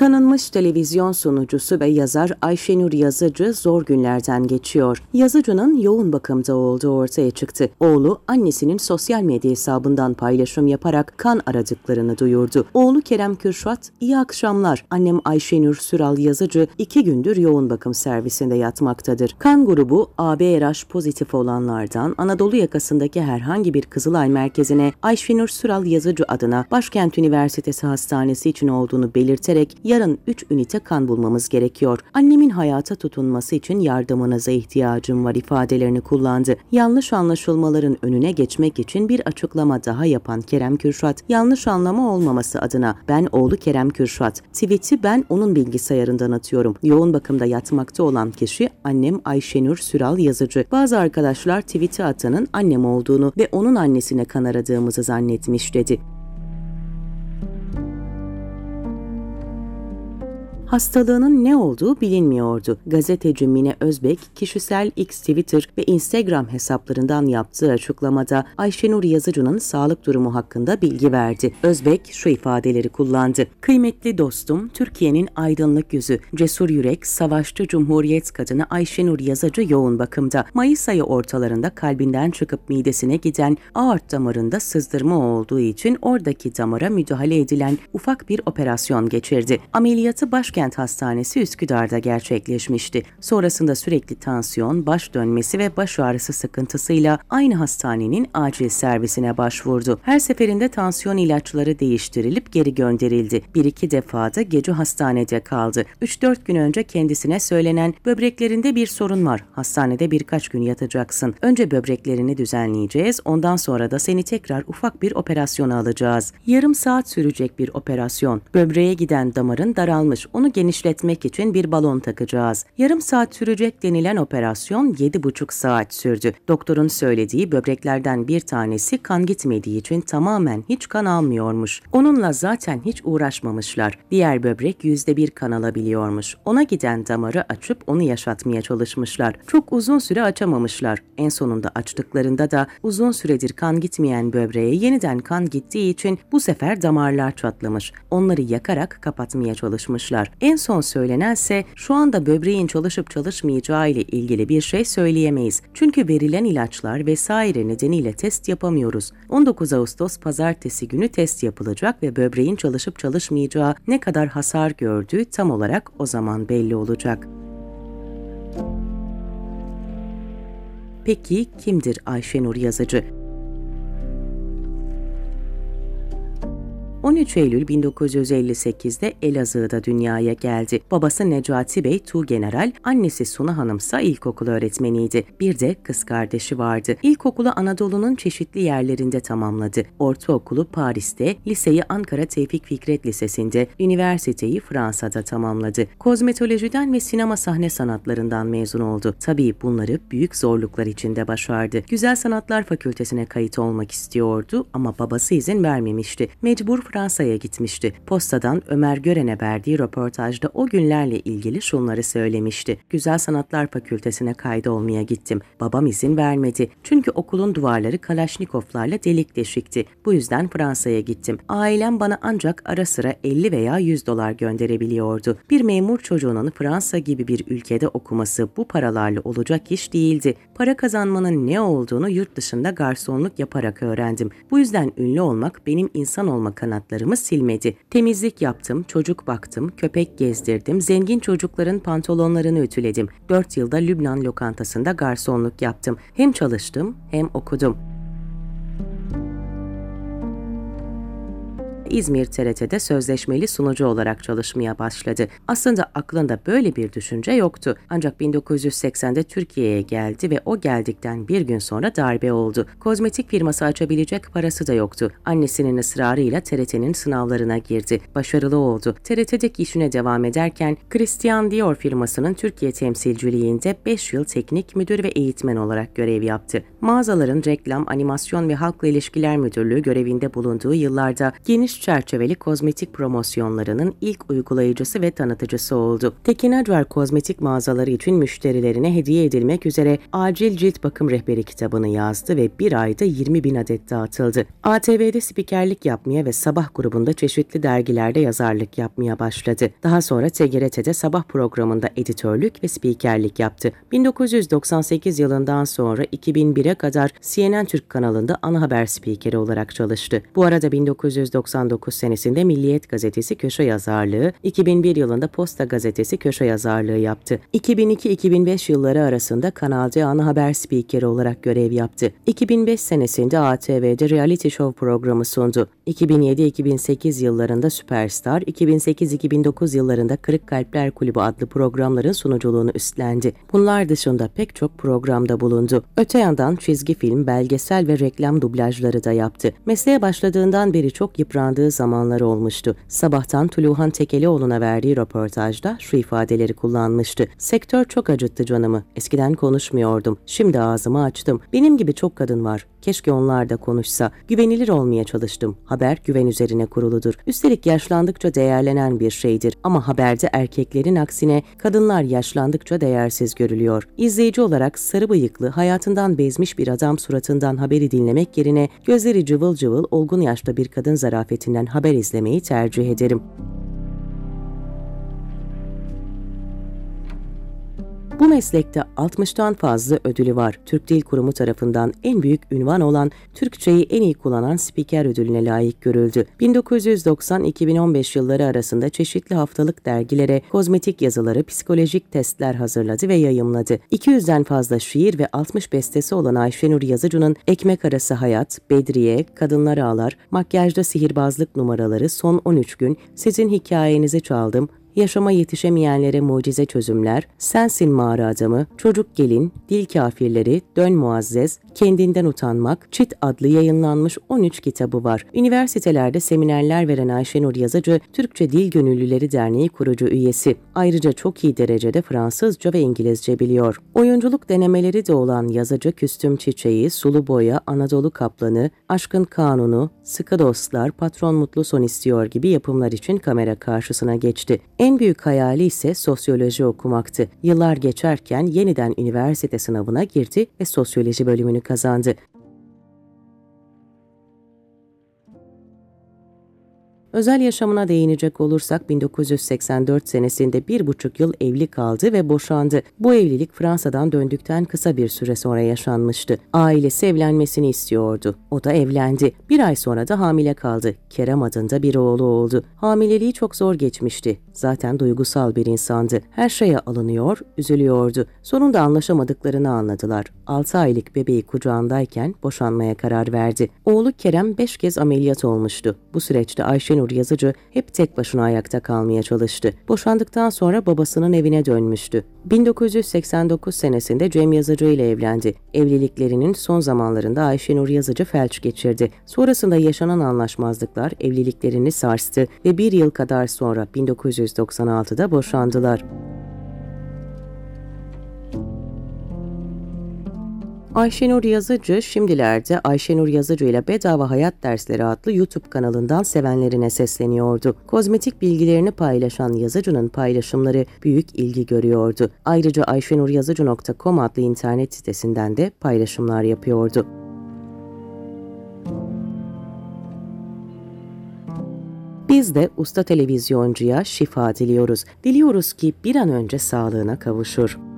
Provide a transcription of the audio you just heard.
Tanınmış televizyon sunucusu ve yazar Ayşenur Yazıcı zor günlerden geçiyor. Yazıcı'nın yoğun bakımda olduğu ortaya çıktı. Oğlu annesinin sosyal medya hesabından paylaşım yaparak kan aradıklarını duyurdu. Oğlu Kerem Kürşat, iyi akşamlar. Annem Ayşenur Süral Yazıcı iki gündür yoğun bakım servisinde yatmaktadır. Kan grubu AB RH pozitif olanlardan Anadolu yakasındaki herhangi bir Kızılay merkezine Ayşenur Süral Yazıcı adına Başkent Üniversitesi Hastanesi için olduğunu belirterek yarın 3 ünite kan bulmamız gerekiyor. Annemin hayata tutunması için yardımınıza ihtiyacım var ifadelerini kullandı. Yanlış anlaşılmaların önüne geçmek için bir açıklama daha yapan Kerem Kürşat, yanlış anlama olmaması adına ben oğlu Kerem Kürşat, tweet'i ben onun bilgisayarından atıyorum. Yoğun bakımda yatmakta olan kişi annem Ayşenur Süral yazıcı. Bazı arkadaşlar tweet'i atanın annem olduğunu ve onun annesine kan aradığımızı zannetmiş dedi. Hastalığının ne olduğu bilinmiyordu. Gazeteci Mine Özbek kişisel X Twitter ve Instagram hesaplarından yaptığı açıklamada Ayşenur Yazıcı'nın sağlık durumu hakkında bilgi verdi. Özbek şu ifadeleri kullandı. Kıymetli dostum, Türkiye'nin aydınlık yüzü, cesur yürek, savaşçı Cumhuriyet kadını Ayşenur Yazıcı yoğun bakımda. Mayıs ayı ortalarında kalbinden çıkıp midesine giden aort damarında sızdırma olduğu için oradaki damara müdahale edilen ufak bir operasyon geçirdi. Ameliyatı başkent Başkent Hastanesi Üsküdar'da gerçekleşmişti. Sonrasında sürekli tansiyon, baş dönmesi ve baş ağrısı sıkıntısıyla aynı hastanenin acil servisine başvurdu. Her seferinde tansiyon ilaçları değiştirilip geri gönderildi. Bir iki defada gece hastanede kaldı. 3-4 gün önce kendisine söylenen böbreklerinde bir sorun var. Hastanede birkaç gün yatacaksın. Önce böbreklerini düzenleyeceğiz. Ondan sonra da seni tekrar ufak bir operasyona alacağız. Yarım saat sürecek bir operasyon. Böbreğe giden damarın daralmış. Onu genişletmek için bir balon takacağız. Yarım saat sürecek denilen operasyon 7,5 saat sürdü. Doktorun söylediği böbreklerden bir tanesi kan gitmediği için tamamen hiç kan almıyormuş. Onunla zaten hiç uğraşmamışlar. Diğer böbrek %1 kan alabiliyormuş. Ona giden damarı açıp onu yaşatmaya çalışmışlar. Çok uzun süre açamamışlar. En sonunda açtıklarında da uzun süredir kan gitmeyen böbreğe yeniden kan gittiği için bu sefer damarlar çatlamış. Onları yakarak kapatmaya çalışmışlar. En son söylenense şu anda böbreğin çalışıp çalışmayacağı ile ilgili bir şey söyleyemeyiz. Çünkü verilen ilaçlar vesaire nedeniyle test yapamıyoruz. 19 Ağustos pazartesi günü test yapılacak ve böbreğin çalışıp çalışmayacağı ne kadar hasar gördüğü tam olarak o zaman belli olacak. Peki kimdir Ayşenur Yazıcı? 13 Eylül 1958'de Elazığ'da dünyaya geldi. Babası Necati Bey General, annesi Suna Hanım ise ilkokul öğretmeniydi. Bir de kız kardeşi vardı. İlkokulu Anadolu'nun çeşitli yerlerinde tamamladı. Ortaokulu Paris'te, liseyi Ankara Tevfik Fikret Lisesi'nde, üniversiteyi Fransa'da tamamladı. Kozmetolojiden ve sinema sahne sanatlarından mezun oldu. Tabii bunları büyük zorluklar içinde başardı. Güzel Sanatlar Fakültesine kayıt olmak istiyordu ama babası izin vermemişti. Mecbur Fransa Fransa'ya gitmişti. Postadan Ömer Gören'e verdiği röportajda o günlerle ilgili şunları söylemişti. Güzel Sanatlar Fakültesine kaydolmaya gittim. Babam izin vermedi. Çünkü okulun duvarları Kalaşnikovlarla delik deşikti. Bu yüzden Fransa'ya gittim. Ailem bana ancak ara sıra 50 veya 100 dolar gönderebiliyordu. Bir memur çocuğunun Fransa gibi bir ülkede okuması bu paralarla olacak iş değildi. Para kazanmanın ne olduğunu yurt dışında garsonluk yaparak öğrendim. Bu yüzden ünlü olmak benim insan olma kanadı." kanatlarımı silmedi. Temizlik yaptım, çocuk baktım, köpek gezdirdim, zengin çocukların pantolonlarını ütüledim. 4 yılda Lübnan lokantasında garsonluk yaptım. Hem çalıştım hem okudum. İzmir TRT'de sözleşmeli sunucu olarak çalışmaya başladı. Aslında aklında böyle bir düşünce yoktu. Ancak 1980'de Türkiye'ye geldi ve o geldikten bir gün sonra darbe oldu. Kozmetik firması açabilecek parası da yoktu. Annesinin ısrarıyla TRT'nin sınavlarına girdi. Başarılı oldu. TRT'deki işine devam ederken Christian Dior firmasının Türkiye temsilciliğinde 5 yıl teknik müdür ve eğitmen olarak görev yaptı. Mağazaların reklam, animasyon ve halkla ilişkiler müdürlüğü görevinde bulunduğu yıllarda geniş çerçeveli kozmetik promosyonlarının ilk uygulayıcısı ve tanıtıcısı oldu. Tekin Acar kozmetik mağazaları için müşterilerine hediye edilmek üzere Acil Cilt Bakım Rehberi kitabını yazdı ve bir ayda 20 bin adet dağıtıldı. ATV'de spikerlik yapmaya ve sabah grubunda çeşitli dergilerde yazarlık yapmaya başladı. Daha sonra TGRT'de sabah programında editörlük ve spikerlik yaptı. 1998 yılından sonra 2001'e kadar CNN Türk kanalında ana haber spikeri olarak çalıştı. Bu arada 1999 1999 senesinde Milliyet Gazetesi köşe yazarlığı, 2001 yılında Posta Gazetesi köşe yazarlığı yaptı. 2002-2005 yılları arasında Kanal D ana haber spikeri olarak görev yaptı. 2005 senesinde ATV'de reality show programı sundu. 2007-2008 yıllarında Süperstar, 2008-2009 yıllarında Kırık Kalpler Kulübü adlı programların sunuculuğunu üstlendi. Bunlar dışında pek çok programda bulundu. Öte yandan çizgi film, belgesel ve reklam dublajları da yaptı. Mesleğe başladığından beri çok yıprandı yaşandığı zamanlar olmuştu. Sabahtan Tuluhan Tekelioğlu'na verdiği röportajda şu ifadeleri kullanmıştı. Sektör çok acıttı canımı. Eskiden konuşmuyordum. Şimdi ağzımı açtım. Benim gibi çok kadın var. Keşke onlar da konuşsa. Güvenilir olmaya çalıştım. Haber güven üzerine kuruludur. Üstelik yaşlandıkça değerlenen bir şeydir. Ama haberde erkeklerin aksine kadınlar yaşlandıkça değersiz görülüyor. İzleyici olarak sarı bıyıklı, hayatından bezmiş bir adam suratından haberi dinlemek yerine gözleri cıvıl cıvıl olgun yaşta bir kadın zarafeti Cumhuriyeti'nden haber izlemeyi tercih ederim. Bu meslekte 60'tan fazla ödülü var. Türk Dil Kurumu tarafından en büyük ünvan olan Türkçeyi en iyi kullanan spiker ödülüne layık görüldü. 1990-2015 yılları arasında çeşitli haftalık dergilere kozmetik yazıları, psikolojik testler hazırladı ve yayımladı. 200'den fazla şiir ve 60 bestesi olan Ayşenur Yazıcı'nın Ekmek Arası Hayat, Bedriye, Kadınlar Ağlar, Makyajda Sihirbazlık Numaraları, Son 13 Gün, Sizin Hikayenizi Çaldım, yaşama yetişemeyenlere mucize çözümler, sensin mağara adamı, çocuk gelin, dil kafirleri, dön muazzez, Kendinden Utanmak, Çit adlı yayınlanmış 13 kitabı var. Üniversitelerde seminerler veren Ayşenur Yazıcı, Türkçe Dil Gönüllüleri Derneği kurucu üyesi. Ayrıca çok iyi derecede Fransızca ve İngilizce biliyor. Oyunculuk denemeleri de olan yazıcı Küstüm Çiçeği, Sulu Boya, Anadolu Kaplanı, Aşkın Kanunu, Sıkı Dostlar, Patron Mutlu Son istiyor gibi yapımlar için kamera karşısına geçti. En büyük hayali ise sosyoloji okumaktı. Yıllar geçerken yeniden üniversite sınavına girdi ve sosyoloji bölümünü kazandı. Özel yaşamına değinecek olursak 1984 senesinde bir buçuk yıl evli kaldı ve boşandı. Bu evlilik Fransa'dan döndükten kısa bir süre sonra yaşanmıştı. Ailesi evlenmesini istiyordu. O da evlendi. Bir ay sonra da hamile kaldı. Kerem adında bir oğlu oldu. Hamileliği çok zor geçmişti. Zaten duygusal bir insandı. Her şeye alınıyor, üzülüyordu. Sonunda anlaşamadıklarını anladılar. 6 aylık bebeği kucağındayken boşanmaya karar verdi. Oğlu Kerem 5 kez ameliyat olmuştu. Bu süreçte Ayşe'nin Aynur Yazıcı hep tek başına ayakta kalmaya çalıştı. Boşandıktan sonra babasının evine dönmüştü. 1989 senesinde Cem Yazıcı ile evlendi. Evliliklerinin son zamanlarında Ayşenur Yazıcı felç geçirdi. Sonrasında yaşanan anlaşmazlıklar evliliklerini sarstı ve bir yıl kadar sonra 1996'da boşandılar. Ayşenur Yazıcı şimdilerde Ayşenur Yazıcı ile Bedava Hayat Dersleri adlı YouTube kanalından sevenlerine sesleniyordu. Kozmetik bilgilerini paylaşan Yazıcı'nın paylaşımları büyük ilgi görüyordu. Ayrıca ayşenuryazıcı.com adlı internet sitesinden de paylaşımlar yapıyordu. Biz de usta televizyoncuya şifa diliyoruz. Diliyoruz ki bir an önce sağlığına kavuşur.